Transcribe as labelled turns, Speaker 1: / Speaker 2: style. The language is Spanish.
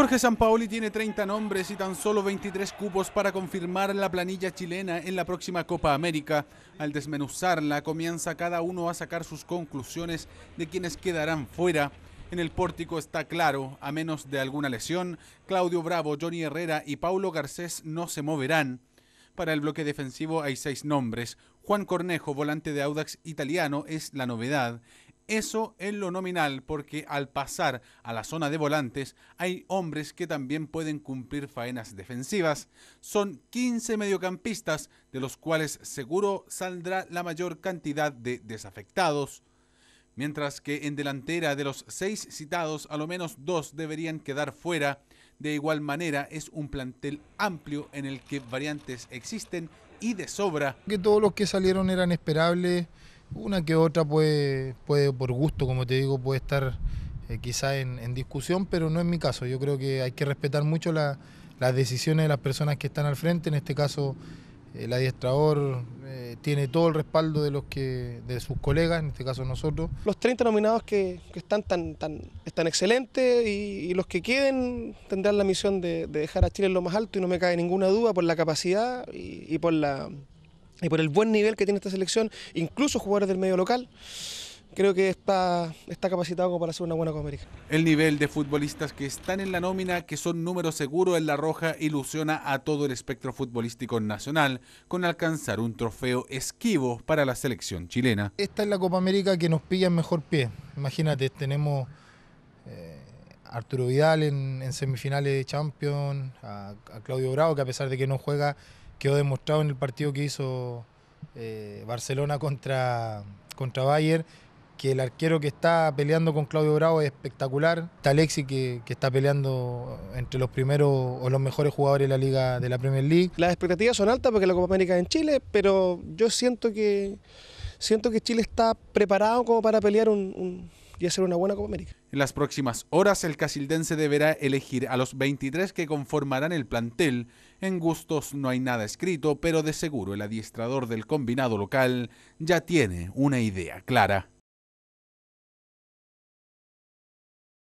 Speaker 1: Jorge Sampaoli tiene 30 nombres y tan solo 23 cupos para confirmar la planilla chilena en la próxima Copa América. Al desmenuzarla, comienza cada uno a sacar sus conclusiones de quienes quedarán fuera. En el pórtico está claro, a menos de alguna lesión, Claudio Bravo, Johnny Herrera y Paulo Garcés no se moverán. Para el bloque defensivo hay seis nombres. Juan Cornejo, volante de Audax italiano, es la novedad. Eso en lo nominal, porque al pasar a la zona de volantes hay hombres que también pueden cumplir faenas defensivas. Son 15 mediocampistas, de los cuales seguro saldrá la mayor cantidad de desafectados. Mientras que en delantera de los seis citados, a lo menos dos deberían quedar fuera. De igual manera, es un plantel amplio en el que variantes existen y de sobra.
Speaker 2: Que todos los que salieron eran esperables una que otra puede, puede por gusto, como te digo, puede estar eh, quizá en, discusión, pero no es mi caso. Yo creo que hay que respetar mucho las decisiones de las personas que están al frente. En este caso, eh, el adiestrador eh, tiene todo el respaldo de los que de sus colegas, en este caso nosotros.
Speaker 3: Los 30 nominados que, están tan, tan, están excelentes y, los que queden tendrán la misión de, dejar a Chile en lo más alto y no me cae ninguna duda por la capacidad y por la y por el buen nivel que tiene esta selección, incluso jugadores del medio local, creo que está, está capacitado para hacer una buena Copa América.
Speaker 1: El nivel de futbolistas que están en la nómina, que son números seguro en la roja, ilusiona a todo el espectro futbolístico nacional con alcanzar un trofeo esquivo para la selección chilena.
Speaker 2: Esta es la Copa América que nos pilla en mejor pie. Imagínate, tenemos... a eh, Arturo Vidal en, semifinales de Champions, a, a Claudio Bravo, que a pesar de que no juega, quedó demostrado en el partido que hizo eh, Barcelona contra, contra Bayern, que el arquero que está peleando con Claudio Bravo es espectacular. Está que, está peleando entre los primeros o los mejores jugadores de la liga de la Premier League.
Speaker 3: Las expectativas son altas porque la Copa América es en Chile, pero yo siento que siento que Chile está preparado como para pelear un y hacer una buena Copa América.
Speaker 1: En las próximas horas, el Casildense deberá elegir a los 23 que conformarán el plantel. En gustos no hay nada escrito, pero de seguro el adiestrador del combinado local ya tiene una idea clara.